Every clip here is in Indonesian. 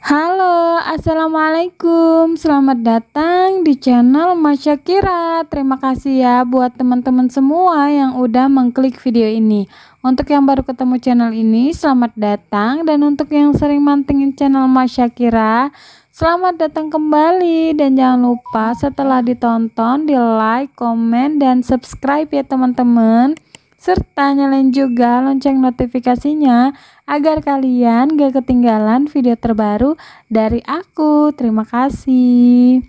Halo, Assalamualaikum Selamat datang di channel Masyakira Terima kasih ya buat teman-teman semua yang udah mengklik video ini Untuk yang baru ketemu channel ini, selamat datang Dan untuk yang sering mantengin channel Masyakira Selamat datang kembali Dan jangan lupa setelah ditonton, di like, komen, dan subscribe ya teman-teman serta nyalain juga lonceng notifikasinya agar kalian gak ketinggalan video terbaru dari aku. Terima kasih.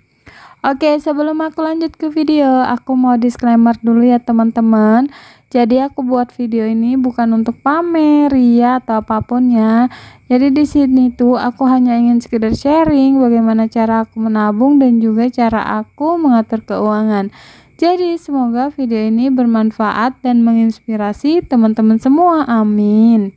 Oke, sebelum aku lanjut ke video, aku mau disclaimer dulu ya teman-teman. Jadi aku buat video ini bukan untuk pamer ya atau apapun ya. Jadi di sini tuh aku hanya ingin sekedar sharing bagaimana cara aku menabung dan juga cara aku mengatur keuangan. Jadi semoga video ini bermanfaat dan menginspirasi teman-teman semua. Amin.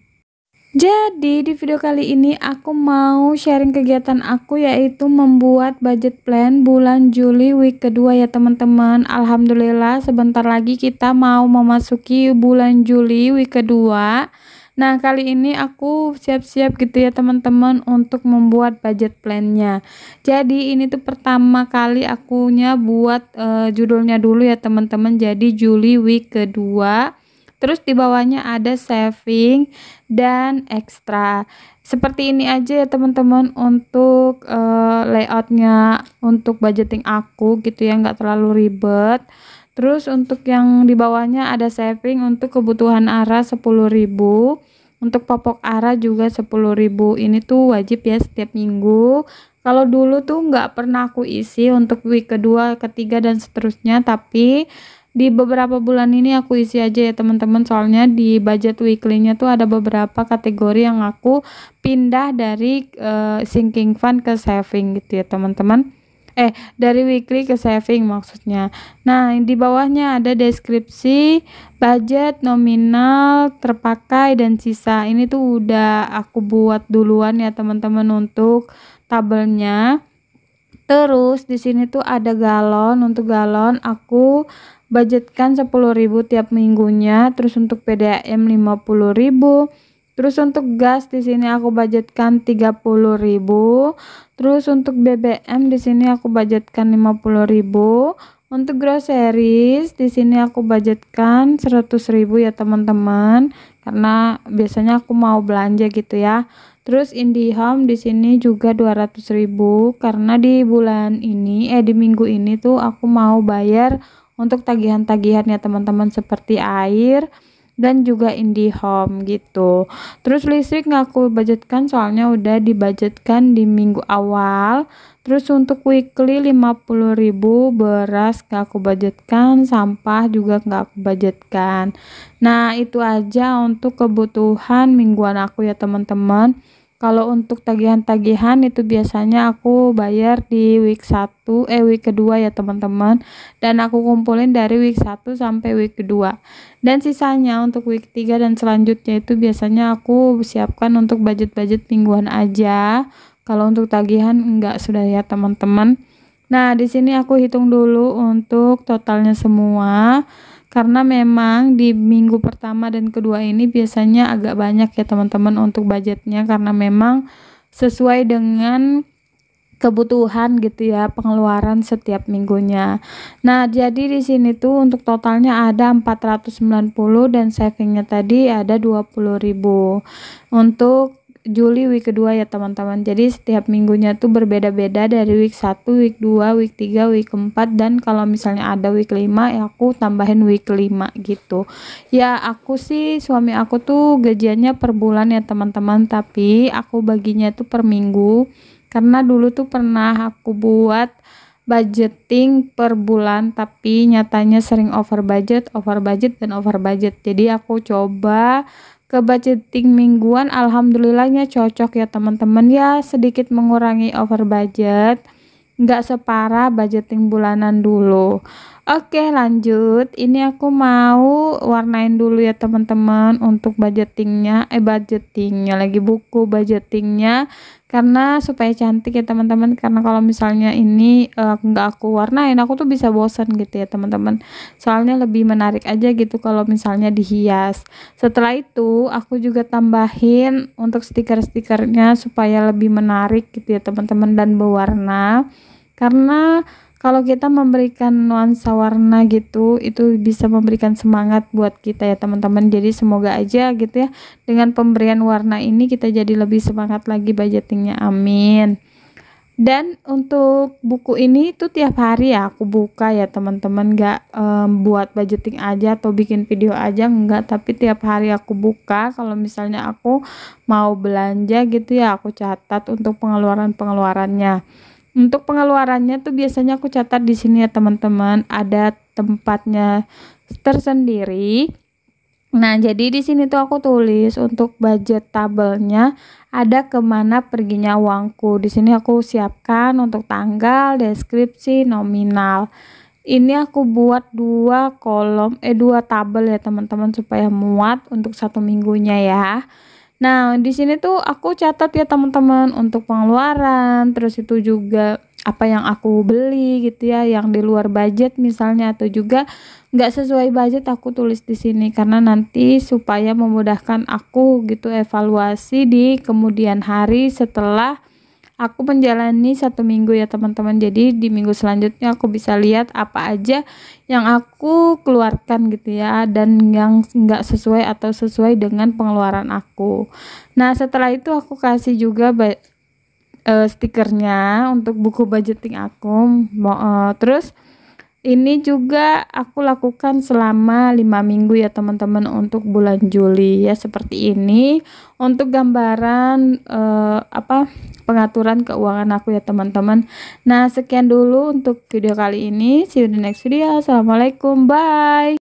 Jadi di video kali ini aku mau sharing kegiatan aku yaitu membuat budget plan bulan Juli week kedua ya teman-teman Alhamdulillah sebentar lagi kita mau memasuki bulan Juli week kedua Nah, kali ini aku siap-siap gitu ya teman-teman untuk membuat budget plan-nya. Jadi ini tuh pertama kali akunya buat uh, judulnya dulu ya teman-teman. Jadi Juli week kedua. Terus di bawahnya ada saving dan extra. Seperti ini aja ya teman-teman untuk uh, layoutnya untuk budgeting aku gitu ya nggak terlalu ribet. Terus untuk yang di bawahnya ada saving untuk kebutuhan ARA 10.000. Untuk popok ARA juga 10.000. Ini tuh wajib ya setiap minggu. Kalau dulu tuh nggak pernah aku isi untuk week kedua, ketiga dan seterusnya, tapi di beberapa bulan ini aku isi aja ya teman-teman soalnya di budget weekly-nya tuh ada beberapa kategori yang aku pindah dari uh, sinking fund ke saving gitu ya teman-teman eh dari weekly ke saving maksudnya. Nah, di bawahnya ada deskripsi, budget, nominal, terpakai dan sisa. Ini tuh udah aku buat duluan ya teman-teman untuk tabelnya. Terus di sini tuh ada galon untuk galon aku budgetkan 10.000 tiap minggunya, terus untuk PDAM 50.000 Terus untuk gas di sini aku budgetkan 30.000. Terus untuk BBM di sini aku budgetkan 50.000. Untuk groceries di sini aku budgetkan 100.000 ya teman-teman karena biasanya aku mau belanja gitu ya. Terus IndiHome di sini juga 200.000 karena di bulan ini eh di minggu ini tuh aku mau bayar untuk tagihan-tagihan ya teman-teman seperti air dan juga IndiHome gitu. Terus listrik nggak aku budgetkan soalnya udah dibudgetkan di minggu awal. Terus untuk weekly 50.000 beras nggak aku budgetkan, sampah juga nggak aku budgetkan. Nah, itu aja untuk kebutuhan mingguan aku ya teman-teman. Kalau untuk tagihan-tagihan itu biasanya aku bayar di week 1 eh week kedua ya teman-teman dan aku kumpulin dari week 1 sampai week kedua. Dan sisanya untuk week 3 dan selanjutnya itu biasanya aku siapkan untuk budget-budget mingguan aja. Kalau untuk tagihan enggak sudah ya teman-teman. Nah, di sini aku hitung dulu untuk totalnya semua karena memang di minggu pertama dan kedua ini biasanya agak banyak ya teman-teman untuk budgetnya karena memang sesuai dengan kebutuhan gitu ya pengeluaran setiap minggunya. Nah, jadi di sini tuh untuk totalnya ada 490 dan savingnya tadi ada 20.000. Untuk Juli week kedua ya teman-teman. Jadi setiap minggunya tuh berbeda-beda dari week 1, week 2, week 3, week 4 dan kalau misalnya ada week 5 ya aku tambahin week 5 gitu. Ya aku sih suami aku tuh gajiannya per bulan ya teman-teman, tapi aku baginya tuh per minggu karena dulu tuh pernah aku buat budgeting per bulan tapi nyatanya sering over budget, over budget dan over budget. Jadi aku coba ke budgeting mingguan alhamdulillahnya cocok ya teman-teman ya sedikit mengurangi over budget nggak separah budgeting bulanan dulu Oke lanjut, ini aku mau warnain dulu ya teman-teman untuk budgetingnya, eh budgetingnya lagi buku budgetingnya karena supaya cantik ya teman-teman karena kalau misalnya ini eh, nggak uh, aku warnain aku tuh bisa bosen gitu ya teman-teman soalnya lebih menarik aja gitu kalau misalnya dihias setelah itu aku juga tambahin untuk stiker-stikernya supaya lebih menarik gitu ya teman-teman dan berwarna karena kalau kita memberikan nuansa warna gitu itu bisa memberikan semangat buat kita ya teman-teman jadi semoga aja gitu ya dengan pemberian warna ini kita jadi lebih semangat lagi budgetingnya amin dan untuk buku ini tuh tiap hari ya aku buka ya teman-teman gak um, buat budgeting aja atau bikin video aja enggak tapi tiap hari aku buka kalau misalnya aku mau belanja gitu ya aku catat untuk pengeluaran-pengeluarannya untuk pengeluarannya tuh biasanya aku catat di sini ya teman-teman, ada tempatnya tersendiri. Nah, jadi di sini tuh aku tulis untuk budget tabelnya ada kemana perginya uangku. Di sini aku siapkan untuk tanggal, deskripsi, nominal. Ini aku buat dua kolom, eh dua tabel ya teman-teman supaya muat untuk satu minggunya ya. Nah, di sini tuh aku catat ya teman-teman untuk pengeluaran, terus itu juga apa yang aku beli gitu ya, yang di luar budget misalnya atau juga nggak sesuai budget aku tulis di sini karena nanti supaya memudahkan aku gitu evaluasi di kemudian hari setelah aku menjalani satu minggu ya teman-teman jadi di minggu selanjutnya aku bisa lihat apa aja yang aku keluarkan gitu ya dan yang nggak sesuai atau sesuai dengan pengeluaran aku nah setelah itu aku kasih juga uh, stikernya untuk buku budgeting aku mau uh, eh, terus ini juga aku lakukan selama lima minggu ya teman-teman untuk bulan Juli ya seperti ini untuk gambaran eh, apa pengaturan keuangan aku ya teman-teman. Nah, sekian dulu untuk video kali ini. See you the next video. Assalamualaikum. Bye.